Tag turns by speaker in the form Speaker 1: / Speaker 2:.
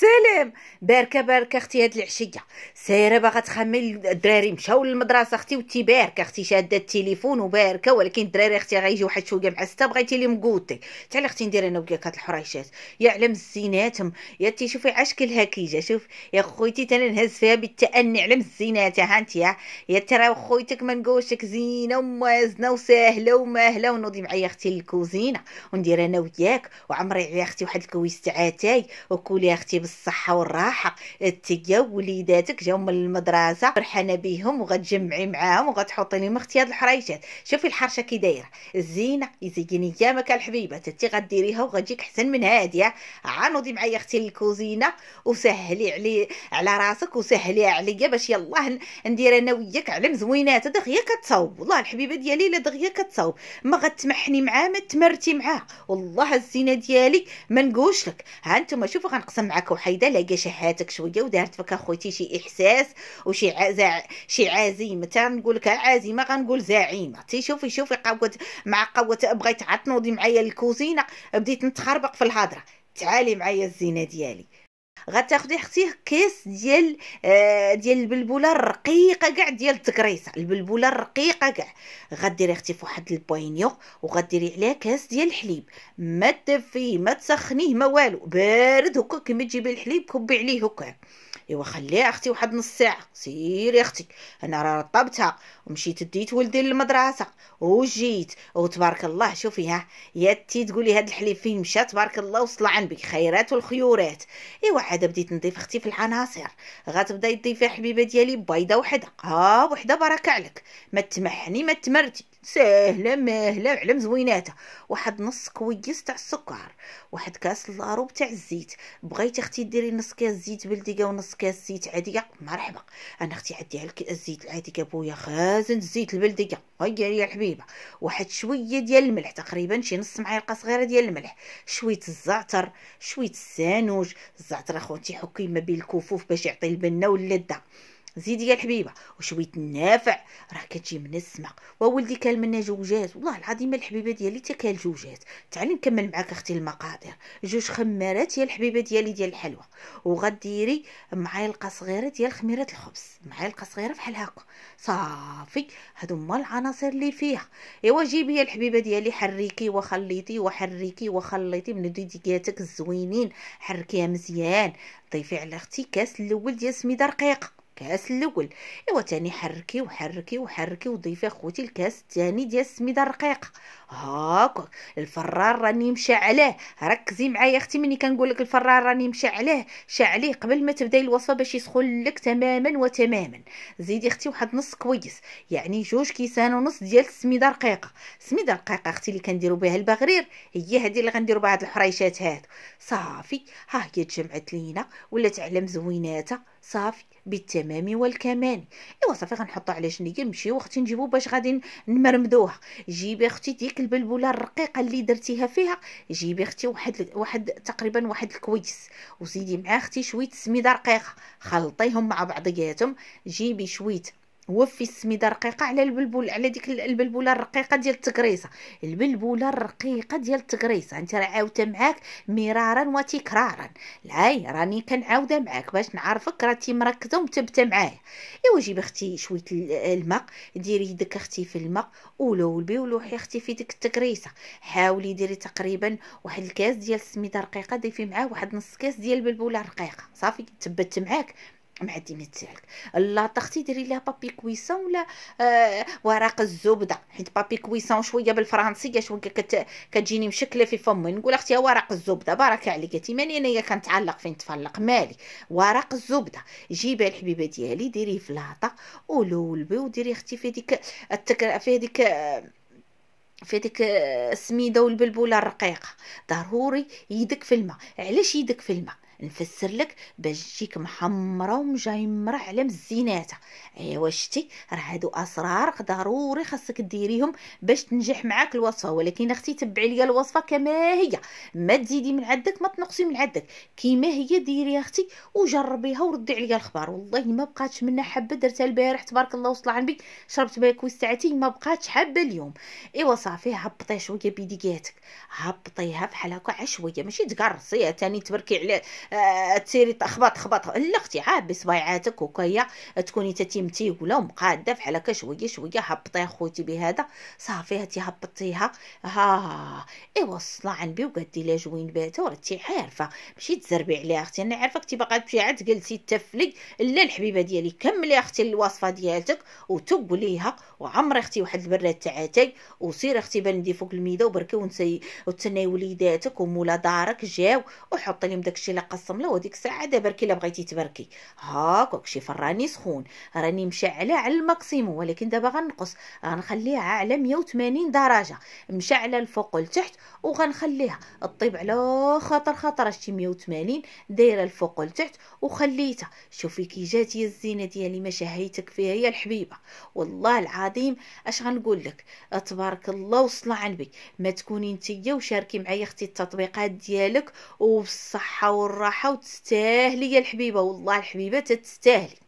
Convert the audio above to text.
Speaker 1: سلام باركه باركه اختي هاد العشيه سايره باغا تخمي الدراري مشاو للمدرسه اختي وانتي باركه اختي شاده التليفون وباركه ولكن الدراري اختي غيجيو واحد شويه مع سته بغيتي لي مقوتي تعال اختي ندير انا وياك هاد الحريشات يا علم الزيناتهم يا تي شوفي عشكلها هكيجه شوف يا خويتي تانا نهز فيها بالتاني علم الزينات ها انت يا يا ترى خويتك ما نقولش زينه وموازنه وساهله وماهله ونوضي معايا اختي للكوزينه وندير انا وياك وعمري يا اختي واحد الكويس تاع اتاي وكولي اختي عشتي بالصحه والراحه التقيا وليداتك جاو من المدرسه فرحانه بهم وغتجمعي معاهم وغتحطي لهم اختي هاد الحريشات شوفي الحرشه كي دايره الزينه يزيني كامك الحبيبه انت غديريها وغتجيك احسن من هاديه عانودي معايا اختي للكوزينه وسهلي علي على راسك وسهلي عليا باش يلاه ندير انا وياك علم زوينات دغيا كتصاوب والله الحبيبه ديالي لا دغيا كتصاوب ما غتمحني معاه ما تمرتي معاه والله الزينه ديالي ما نقولش لك ها انتم شوفوا غنقسم معاك وحيدة لقى شهاتك شوية ودارت فك أخوتي شي إحساس وشي عزع شي عزيمة نقول لك عزيمة غنقول زعيمة تيشوفي شوفي قوة مع قوة بغيت عتنوضي معايا الكوزينه بديت نتخربق في الهضرة تعالي معايا الزينة ديالي غتاخدي اختي كيس ديال آه ديال البلبوله الرقيقه كاع ديال التكريسه البلبوله الرقيقه كاع غديري اختي فواحد البوينيو وغديري عليها كاس ديال الحليب ما تدفيه ما تسخنيه ما والو بارد هكا كيما تجيبي الحليب كبي عليه هكا ايوا خليها اختي واحد نص ساعه سيري اختي انا راه رطبتها ومشيت ديت ولدي للمدرسه وجيت وتبارك الله شوفي ها يا تي تقولي هاد الحليب فين مشى تبارك الله وصل عن بك خيرات والخيورات ايوا عاد بديت نضيف اختي في العناصر غتبداي تضيفي حبيبه ديالي بيضه وحده ها وحده بركه عليك ما تمحني ما تمرتي ساهله ماهله علم زويناتها واحد نص كويس تاع السكر واحد كاس لاروب تاع الزيت بغيتي اختي ديري نص كاس زيت بلديقه ونص كاس زيت عاديه مرحبا انا اختي عندي على الزيت العادي كابويا خازن الزيت البلديقه هيا يا الحبيبه واحد شويه ديال الملح تقريبا شي نص معلقه صغيره ديال الملح شويه الزعتر شويه السانوج الزعتر اخوتي حكي ما بين الكفوف باش يعطي البنه واللذه زيدي يا الحبيبه وشويه النافع راه كتجي من السماء وولدي كال منا جوجات والله العظيم الحبيبه ديالي تا كال جوجات تعالي نكمل معاك اختي المقادير جوج خمارات يا الحبيبه ديالي ديال الحلوى وغديري معلقه صغيره ديال خميره الخبز معلقه صغيره بحال هكا صافي هادو هما العناصر اللي فيها ايوا جيبي يا الحبيبه ديالي حركي وخليطي وحركي وخليطي من ديكاتك الزوينين حركيها مزيان ضيفي على اختي كاس الاول ديال سميده رقيقه الكاس الاول ايوا تاني حركي وحركي وحركي وضيفي اخوتي الكاس الثاني ديال السميده الرقيقه هاك الفرار راني مشعله ركزي معايا اختي ملي كنقول لك الفرار راني مشعله شعليه قبل ما تبداي الوصفه باش يسخن لك تماما وتماما زيدي اختي واحد نص كويس يعني جوج كيسان ونص ديال السميده الرقيقه السميده الرقيقه اختي اللي كنديروا بها البغرير هي هذه اللي غنديروا بها هاد الحريشات هادو صافي ها هي تجمعت لينا ولات علم زويناتها صافي بالتمام والكمال ايوا صافي غنحطو على شنية نمشيو اختي نجيبو باش غادي نمرمدوها جيبي اختي ديك البلبوله الرقيقه اللي درتيها فيها جيبي اختي واحد واحد تقريبا واحد الكويس وزيدي مع اختي شويه سميده رقيقه خلطيهم مع بعضياتهم جيبي شويه وفي السميده رقيقه على البلبول على ديك البلبوله الرقيقه ديال التكريسه البلبوله الرقيقه ديال التكريسه انت راه عاودتها معاك مرارا وتكرارا العاي راني كنعاودها معاك باش نعرفك راتي مركزه ومثبته معايا ايوا جيب اختي شويه الماء ديري يدك اختي في الماء ولولبي ولوحي اختي في ديك التكريسه حاولي ديري تقريبا واحد الكاس ديال السميده رقيقه ضيفي معاه واحد نص كاس ديال البلبوله الرقيقه صافي تبت معاك مع الديمي تاعك لاطاختي ديري لها بابي كويسون ولا آه ورق الزبده حيت بابي كويسون شويه بالفرنسيه شويه كت... كتجيني مشكله في فمي نقول اختي ورق الزبده بارك عليك انت ماني انايا كنتعلق فين تفلق مالي ورق الزبده جيبي الحبيبه ديالي ديريه في لاطه ولولبي وديري اختي في هذيك التك... في هذيك في هذيك السميده آه، والبلبوله الرقيقه ضروري يدك في الماء علاش يدك في الماء نفسر لك باش تجيك محمره ومجمره على مزيناتها ايوا شتي راه هادو اسرار ضروري خاصك ديريهم باش تنجح معاك الوصفه ولكن اختي تبعي ليا الوصفه كما هي ما تزيدي من عندك ما تنقصي من عندك كيما هي ديري اختي وجربيها وردي عليا الخبر والله ما بقاتش منها حبه درتها البارح تبارك الله وصل على النبي شربت بها ساعتين ما بقاتش حبه اليوم ايوا صافي هبطي شويه بيديكاتك هبطيها بحال هكا عشويه ماشي تقرصيها تاني تبركي على آه، تسيري تخبط خبط لا اختي عاب بصبايعاتك وكيا تكوني تتيمتي ولا مقاده بحال هكا شويه شويه هبطي اخوتي بهذا صافي هاتي هبطيها ها ايوا الصلاه عن وقدي لها جوين باته ورتي عارفه مشي تزربي عليها اختي انا عارفه كنتي باقا تمشي عاد تجلسي تفلي لا الحبيبه ديالي كملي اختي الوصفه ديالتك وتقليها وعمري اختي واحد البراد تعاتي وسير اختي بندي فوق الميده وبركي ونسي وتسناي وليداتك ومولا دارك جاو وحطي لهم داكشي اللي نقسم له وديك الساعه دابا الا بغيتي تبركي هاكاك شي فراني سخون راني مشعله على الماكسيموم ولكن دابا غنقص غنخليها على 180 درجه مشعله الفوق والتحت وغنخليها طيب على خاطر خاطر شتي 180 دايره الفوق والتحت وخليتها شوفي كي جاتي الزينه ديالي ما شهيتك فيها يا الحبيبه والله العظيم اش غنقول لك تبارك الله وصلى على النبي ما تكوني انتيا وشاركي معايا اختي التطبيقات ديالك وبالصحه والراحه الراحه وتستاهلي يا الحبيبه والله الحبيبه تتستاهلي